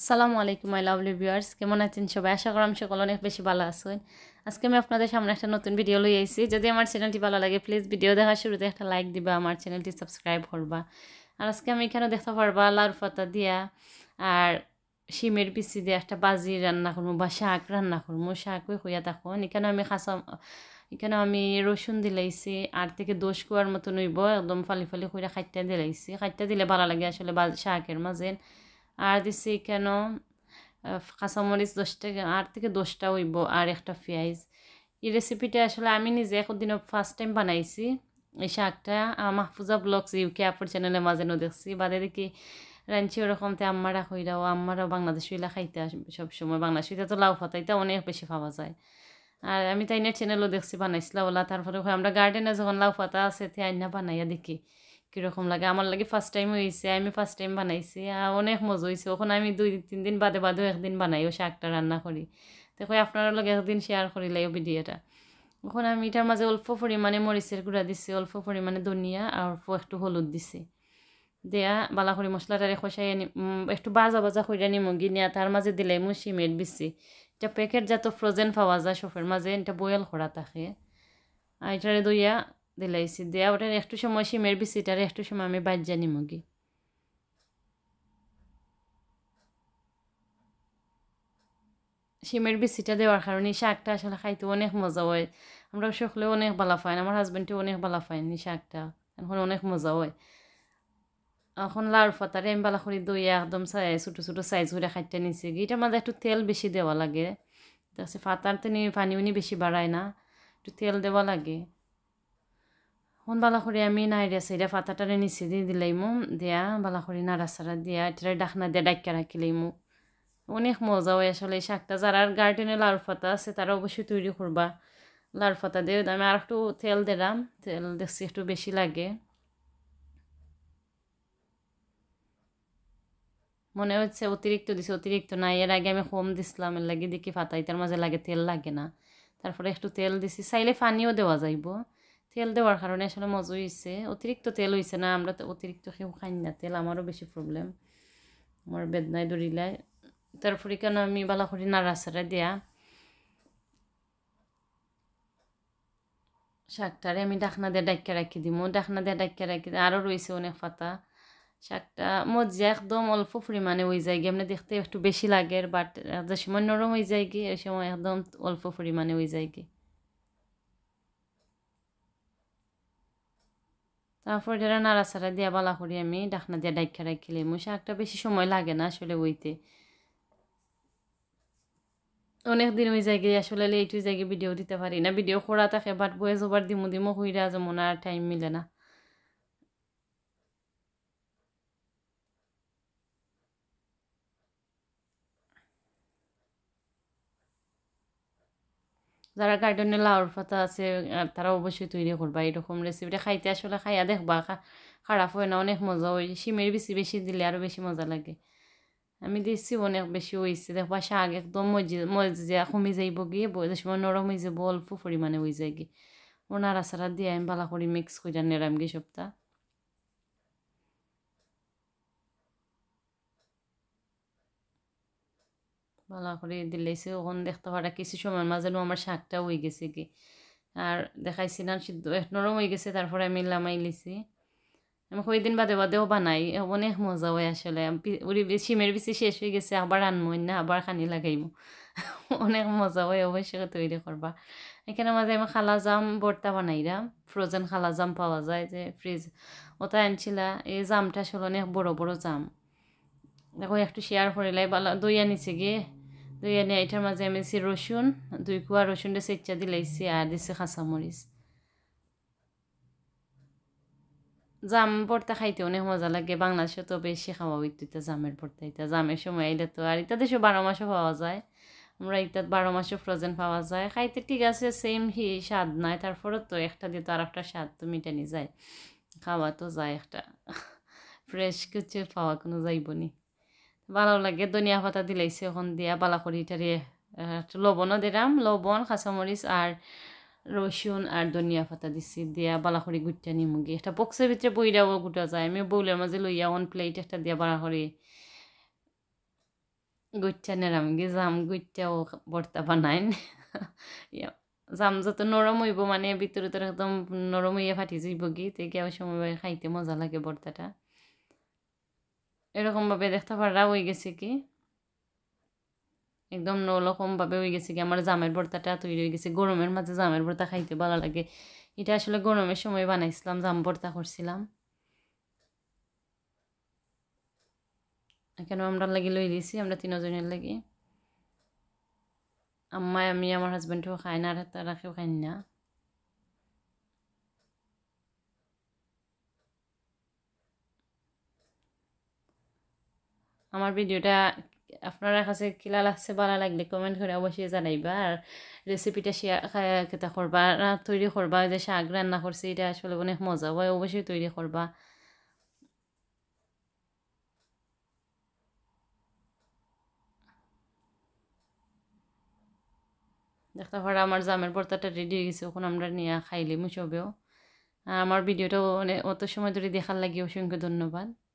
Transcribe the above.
আসসালামু আলাইকুম I lovely viewers কেমন আছেন সবাই আশা করাম সকল অনেক বেশি ভালো আছেন আজকে আমি আপনাদের সামনে একটা নতুন ভিডিও লই আইছি যদি আমার চ্যানেলটি ভালো লাগে প্লিজ ভিডিও দেখার শুরুতে একটা লাইক দিবা আমার চ্যানেলটি সাবস্ক্রাইব করবা আর আজকে আমি এখানে দেখতে পারবা লাল পাতা দিয়া আর শিমের পিসি দিয়ে একটা বাজি রান্না করবো বা শাক রান্না করবো শাকই হইয়া থাকুন এখানে আমি খাসা এখানে আমি রসুন দিলাইছি আর থেকে দোষ কুয়ার মতো নইব একদম ফালি ফালি করে খাইটা দিলাইছি খাইটা দিলে ভালো লাগে আসলে শাকের মাঝে আর দিছি কেন কাঁচামরিচ দশটা আট থেকে দশটা হইব আর একটা পেঁয়াজ এই রেসিপিটা আসলে আমি নিজে একদিন ফার্স্ট টাইম বানাইছি এই শাকটা মাহফুজা ব্লগস ইউকে আপুর চ্যানেলে মাঝে দেখছি বাদে দেখি রাঞ্চি ওরকম আমারা আম্মারা কইরাও আম্মারাও হইলা খাইতে সব সময় হইতে তো লাউ ফাতাইতে অনেক বেশি পাওয়া যায় আর আমি তাইনের চ্যানেলও দেখছি বানাইছিলাম ওলা তারপরে আমরা গার্ডেনে যখন লাউ ফাতা আছে তে আইনা বানাইয়া দেখি কীরকম লাগে আমার লাগে ফার্স্ট টাইম হয়েছে আমি ফার্স্ট টাইম বানাইছি অনেক মজা হয়েছে ওখানে আমি দুই তিন দিন বাদে বাদেও একদিন ও শাকটা রান্না করি দেখো আপনার লগে একদিন শেয়ার করিলাই ভিডিওটা ওখানে আমি এটার মাঝে অল্প পরিমাণে মরিচের গুঁড়া দিছি অল্প পরিমাণে ধনিয়া আর অল্প একটু হলুদ দিছি দেয়া বালা করে মশলাটারে খসাই একটু বাজা বাজা করে মুগি নিয়া তার মাঝে দিলে মু সিমেট বিছি এটা প্যাকেট যাতে ফ্রোজেন পাওয়া যায় সফের মাঝে এটা বয়েল করা থাকে আর এটারে দইয়া দিলাইছি দেয়া ওটার একটু সময় সিমের তার একটু সময় আমি বাদ জানি মগি সিমের বিচিটা দেওয়ার কারণে শাকটা আসলে খাইতে অনেক মজা হয় আমরা সকলে অনেক ভালো পাই আমার হাজব্যান্ডটি অনেক ভালো পায় শাকটা এখন অনেক মজা হয় এখন লাউর পাতারে আমি বালা করে দইয়া একদম ছোটো ছোটো সাইজ করে খাইতে নিছি এটা মাঝে একটু তেল বেশি দেওয়া লাগে তার ফাতার তো পানি উনি বেশি বাড়ায় না একটু তেল দেওয়া লাগে হন বালা করে আমি নাইরে সেটা ফাটাটারে নিচে দিয়ে দিলাইমু দিয়া বালা নাড়া সাড়া দিয়া এটারে ডাকনা দিয়া ডাক্কা রাখিলাইমু অনেক মজা হয় আসলে এই শাকটা যারা গার্ডেনে লাল ফাতা আছে তারা অবশ্যই তৈরি করবা লাল ফাতা দিয়ে আমি আর একটু তেল দিলাম তেল দেখছি একটু বেশি লাগে মনে হচ্ছে অতিরিক্ত দিছে অতিরিক্ত না এর আগে আমি হোম দিছিলাম এর লাগে দেখি ফাতা ইতার মাঝে লাগে তেল লাগে না তারপরে একটু তেল দিছি চাইলে পানিও দেওয়া যাইব তেল দেওয়ার কারণে আসলে মজা হয়েছে অতিরিক্ত তেল হয়েছে না আমরা তো অতিরিক্ত খেয়েও খাই না তেল আমারও বেশি প্রবলেম আমার বেদনায় দৌড়িলাই তারপরে কেন আমি বালা নাড়া নাড়াচাড়া দিয়া শাকটারে আমি ডাকনা দিয়ে ডাক্কা রাখি দিমো ডাকনা দিয়ে ডাক্কা রাখি আরও রয়েছে অনেক পাতা শাকটা মজা একদম অল্প পরিমাণে হয়ে যায় গিয়ে আমরা দেখতে একটু বেশি লাগে বাট যে সময় নরম হয়ে যায় গিয়ে সময় একদম অল্প পরিমাণে হয়ে যায় গিয়ে তারপর যারা নাড়াচাড়া দিয়ে বালা করি আমি ডাকনা দিয়ে ডাইখা রাখি লিমু শাকটা বেশি সময় লাগে না আসলে ওইতে অনেক দিন ওই জায়গায় আসলে এইটু জায়গায় ভিডিও দিতে পারি না ভিডিও করা থাকে বাট বয়ে জোবার দিমু দিমো হুইরা যেমন আর টাইম মিলে না যারা গার্ডেনে লাউর পাতা আছে তারা অবশ্যই তৈরি করবা এরকম রেসিপিটা খাইতে আসলে খাইয়া দেখবা খারাপ হয় না অনেক মজা হয় শিমের বেশি বেশি দিলে আরও বেশি মজা লাগে আমি দেখছি অনেক বেশি হয়েছে দেখবা শাক একদম মজিয়া কমে যাইব গিয়ে সময় নরম হয়ে যাব অল্প পরিমাণে হয়ে যায় গিয়ে ওনারা সারা দিয়ে আমি ভালো করে মিক্স করে নেরাম গিয়ে সপ্তাহ ভালো করে দিলেছে ওখানে দেখতে পারা কিছু সময়ের মাঝেও আমার শাকটা হয়ে গেছে কি আর দেখাইছি না সিদ্ধ নরম হয়ে গেছে তারপরে আমি লামাই লিছি আমি কয়েকদিন বাদে বাদেও বানাই অনেক মজা হয় আসলে উড়ি সিমের বেশি শেষ হয়ে গেছে আবার আনমো না আবার খানি লাগাইব অনেক মজা হয় অবশ্যই তৈরি করবা এখানে মাঝে আমি খালা জাম বানাই বানাইলাম ফ্রোজেন খালা জাম পাওয়া যায় যে ফ্রিজ ওটা আনছিলা এই জামটা আসলে অনেক বড় বড় জাম দেখো একটু শেয়ার করে লাই বালা দই আনিছে গিয়ে দুই আনি এটার মাঝে আমি দিছি রসুন দুই কুয়া রসুনটা সেচ্চা দিলাইছি আর দিছি কাঁচামরিচ জাম পড়তে খাইতে অনেক মজা লাগে বাংলাদেশে তো বেশি খাওয়া হইতো এটা জামের পড়তে এটা জামের সময় এলে তো আর ইতা দেশে বারো মাসও পাওয়া যায় আমরা ইতা বারো মাসও ফ্রোজেন পাওয়া যায় খাইতে ঠিক আছে সেম হি স্বাদ নাই তারপরে তো একটা দিয়ে তো আর একটা স্বাদ তো মিটানি যায় খাওয়া তো যায় একটা ফ্রেশ কিছু পাওয়া কোনো যাইব ভালো লাগে ধনিয়া পাতা দিলাইছে এখন দিয়া বালা করি এটারে লবণও দিলাম লবণ কাঁচামরিচ আর রসুন আর ধনিয়া পাতা দিছি দিয়া বালা করে গুটটা নিমুগি একটা বক্সের ভিতরে বইরাও গুটা যায় আমি বউলের মাঝে লইয়া অন প্লেট একটা দিয়া বালা করে গুটটা নেরাম গে জাম গুটটাও বর্তা বানাইন জাম যত নরম হইব মানে ভিতরে তো একদম নরম হইয়া ফাটি যাইব গি তে সময় খাইতে মজা লাগে বর্তাটা এরকমভাবে দেখতে পারা হয়ে গেছে কি একদম নৌরকমভাবে হয়ে গেছে কি আমার জামের ভর্তাটা তৈরি হয়ে গেছে গরমের মাঝে জামের ভর্তা খাইতে ভালো লাগে এটা আসলে গরমের সময় বানাইছিলাম জাম ভর্তা করছিলাম এখানে আমরা লাগি লই দিছি আমরা তিনজনের লাগি আম্মাই আমি আমার হাজব্যান্ডও খাই না আর তারা কেউ খাই না আমার ভিডিওটা আপনারা কাছে কিলা লাগছে ভালো লাগলে কমেন্ট করে অবশ্যই জানাইবা আর রেসিপিটা শেয়ার করবা তৈরি করবা যে শাক রান্না করছি এটা আসলে অনেক মজা হয় অবশ্যই তৈরি করবা দেখতে পারা আমার জামের পর্তাটা রেডি হয়ে গেছে ওখানে আমরা নিয়ে খাইলিমও সবেও আমার মানে অত সময় ধরে দেখার লাগে অসংখ্য ধন্যবাদ